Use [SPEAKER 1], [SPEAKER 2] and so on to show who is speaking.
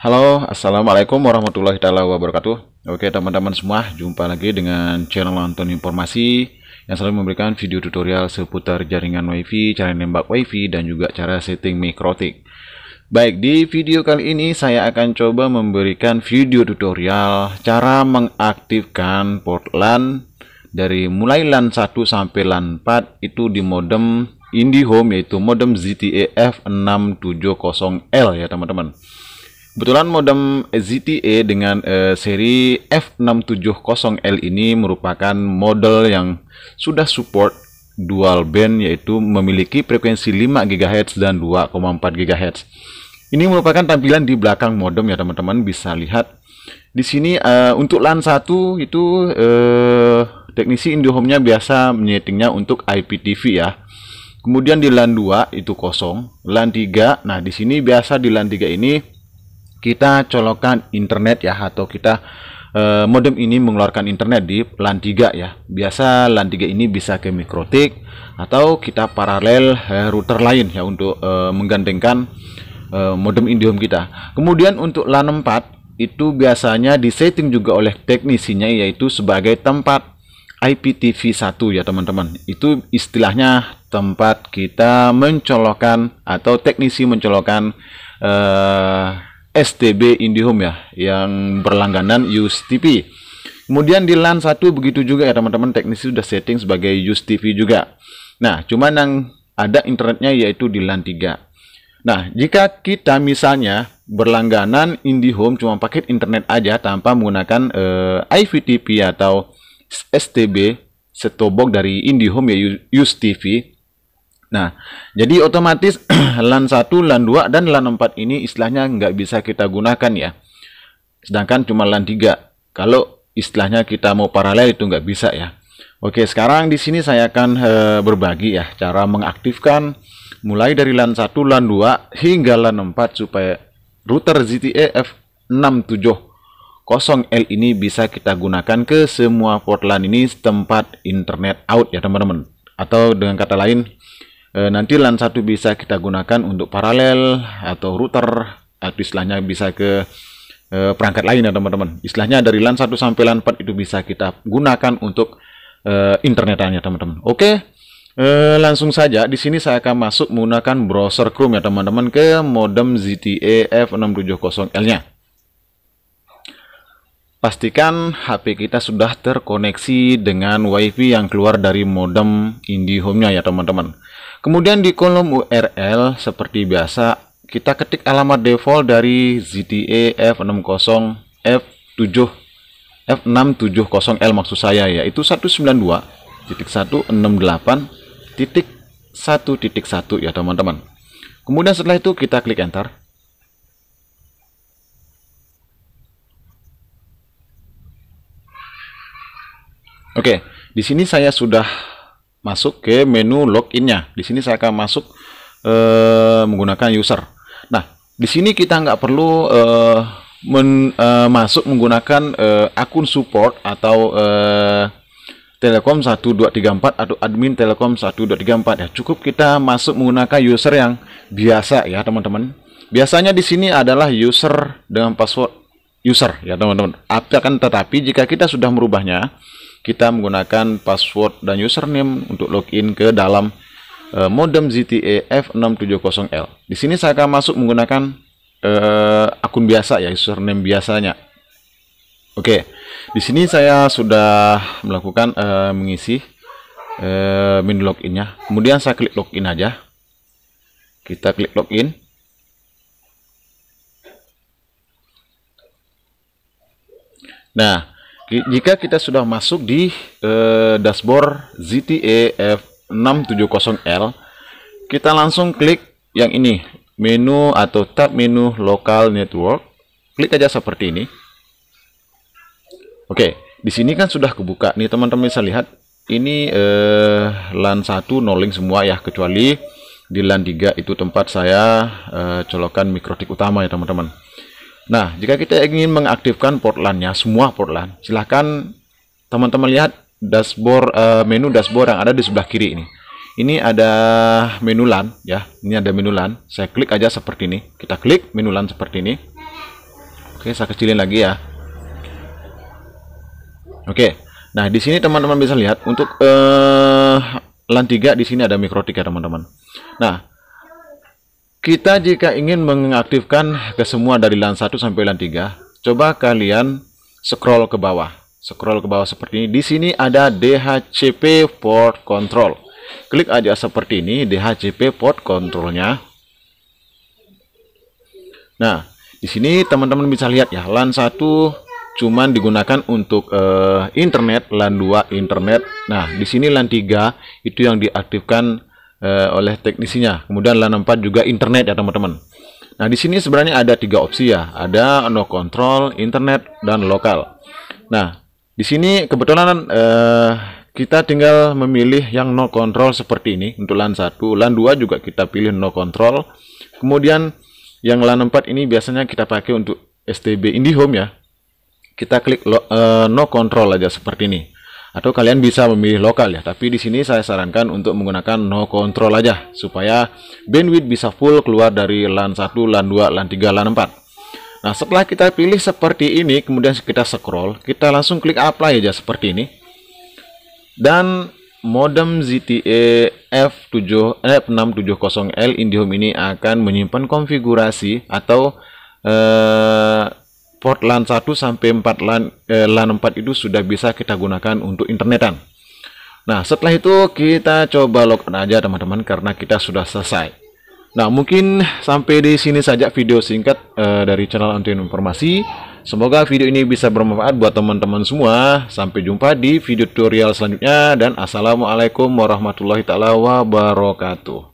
[SPEAKER 1] Halo, Assalamualaikum warahmatullahi wabarakatuh Oke teman-teman semua, jumpa lagi dengan channel nonton informasi Yang selalu memberikan video tutorial seputar jaringan wifi, cara nembak wifi, dan juga cara setting mikrotik Baik, di video kali ini saya akan coba memberikan video tutorial Cara mengaktifkan port LAN Dari mulai LAN 1 sampai LAN 4 itu di modem IndiHome yaitu modem ZTE F670L ya teman-teman Kebetulan modem ZTE dengan eh, seri F670L ini merupakan model yang sudah support dual band yaitu memiliki frekuensi 5 GHz dan 2,4 GHz. Ini merupakan tampilan di belakang modem ya teman-teman bisa lihat. Di sini uh, untuk LAN 1 itu uh, teknisi Indihome-nya biasa menyetingnya untuk IPTV ya. Kemudian di LAN 2 itu kosong, LAN 3. Nah, di sini biasa di LAN 3 ini kita colokan internet ya atau kita eh, modem ini mengeluarkan internet di LAN 3 ya. Biasa LAN 3 ini bisa ke mikrotik atau kita paralel eh, router lain ya untuk eh, menggandengkan eh, modem indom kita. Kemudian untuk LAN 4 itu biasanya disetting juga oleh teknisinya yaitu sebagai tempat IPTV1 ya teman-teman itu istilahnya tempat kita mencolokkan atau teknisi mencolokkan eh, STB Indihome ya yang berlangganan use TV. Kemudian di LAN 1 begitu juga ya teman-teman teknisi sudah setting sebagai use TV juga. Nah, cuman yang ada internetnya yaitu di LAN 3. Nah, jika kita misalnya berlangganan IndiHome cuma paket internet aja tanpa menggunakan eh, IVTV atau STB setobok dari IndiHome ya Use TV Nah, jadi otomatis LAN 1, LAN 2, dan LAN 4 ini istilahnya nggak bisa kita gunakan ya. Sedangkan cuma LAN 3. Kalau istilahnya kita mau paralel itu nggak bisa ya. Oke, sekarang di sini saya akan e, berbagi ya cara mengaktifkan mulai dari LAN 1, LAN 2 hingga LAN 4 supaya router ZTE F670L ini bisa kita gunakan ke semua port LAN ini tempat internet out ya teman-teman. Atau dengan kata lain e, nanti LAN 1 bisa kita gunakan untuk paralel atau router atau istilahnya bisa ke e, perangkat lain ya teman-teman istilahnya dari LAN 1 sampai LAN 4 itu bisa kita gunakan untuk e, eh, internetannya teman-teman oke E, langsung saja di sini saya akan masuk menggunakan browser Chrome ya teman-teman ke modem ZTE F670L nya Pastikan HP kita sudah terkoneksi dengan WiFi yang keluar dari modem IndiHome-nya ya teman-teman. Kemudian di kolom URL seperti biasa kita ketik alamat default dari ZTE F60 F7 F670L maksud saya yaitu 192.168.1.1 ya teman-teman. Kemudian setelah itu kita klik enter. Oke, di sini saya sudah masuk ke menu loginnya. Di sini saya akan masuk e, menggunakan user. Nah, di sini kita nggak perlu e, men, e, masuk menggunakan e, akun support atau e, Telekom 1234 atau admin Telekom 1234 ya. Cukup kita masuk menggunakan user yang biasa ya, teman-teman. Biasanya di sini adalah user dengan password user ya, teman-teman. Akan tetapi jika kita sudah merubahnya, kita menggunakan password dan username untuk login ke dalam uh, modem ZTE F670L. Di sini saya akan masuk menggunakan uh, akun biasa ya, username biasanya. Oke, di sini saya sudah melakukan uh, mengisi uh, menu loginnya. Kemudian saya klik login aja. Kita klik login. Nah, jika kita sudah masuk di eh, dashboard ZTE F670L kita langsung klik yang ini menu atau tab menu local network klik aja seperti ini oke di sini kan sudah kebuka nih teman-teman bisa lihat ini eh, LAN 1 no semua ya kecuali di LAN 3 itu tempat saya eh, colokan mikrotik utama ya teman-teman Nah, jika kita ingin mengaktifkan portlandnya, semua portland, silahkan teman-teman lihat dashboard uh, menu dashboard yang ada di sebelah kiri ini. Ini ada menu LAN ya. Ini ada menu LAN. Saya klik aja seperti ini. Kita klik menu LAN seperti ini. Oke, saya kecilin lagi ya. Oke. Nah, di sini teman-teman bisa lihat untuk uh, LAN 3 di sini ada mikrotik ya, teman-teman. Nah, kita jika ingin mengaktifkan ke semua dari LAN 1 sampai LAN 3, coba kalian scroll ke bawah. Scroll ke bawah seperti ini. Di sini ada DHCP port control. Klik aja seperti ini DHCP port controlnya. Nah, di sini teman-teman bisa lihat ya, LAN 1 cuman digunakan untuk uh, internet, LAN 2 internet. Nah, di sini LAN 3 itu yang diaktifkan uh, oleh teknisinya. Kemudian LAN 4 juga internet ya teman-teman. Nah di sini sebenarnya ada tiga opsi ya, ada no control, internet dan lokal. Nah di sini kebetulan eh, kita tinggal memilih yang no control seperti ini untuk LAN 1, LAN 2 juga kita pilih no control. Kemudian yang LAN 4 ini biasanya kita pakai untuk STB IndiHome ya. Kita klik lo, uh, no control aja seperti ini atau kalian bisa memilih lokal ya tapi di sini saya sarankan untuk menggunakan no control aja supaya bandwidth bisa full keluar dari LAN 1, LAN 2, LAN 3, LAN 4 nah setelah kita pilih seperti ini kemudian kita scroll kita langsung klik apply aja seperti ini dan modem ZTE F7 eh, 670L IndiHome ini akan menyimpan konfigurasi atau eh, port LAN 1 sampai 4 LAN, eh, LAN 4 itu sudah bisa kita gunakan untuk internetan. Nah, setelah itu kita coba logon aja teman-teman karena kita sudah selesai. Nah, mungkin sampai di sini saja video singkat eh, dari channel Antin Informasi. Semoga video ini bisa bermanfaat buat teman-teman semua. Sampai jumpa di video tutorial selanjutnya dan Assalamualaikum warahmatullahi taala wabarakatuh.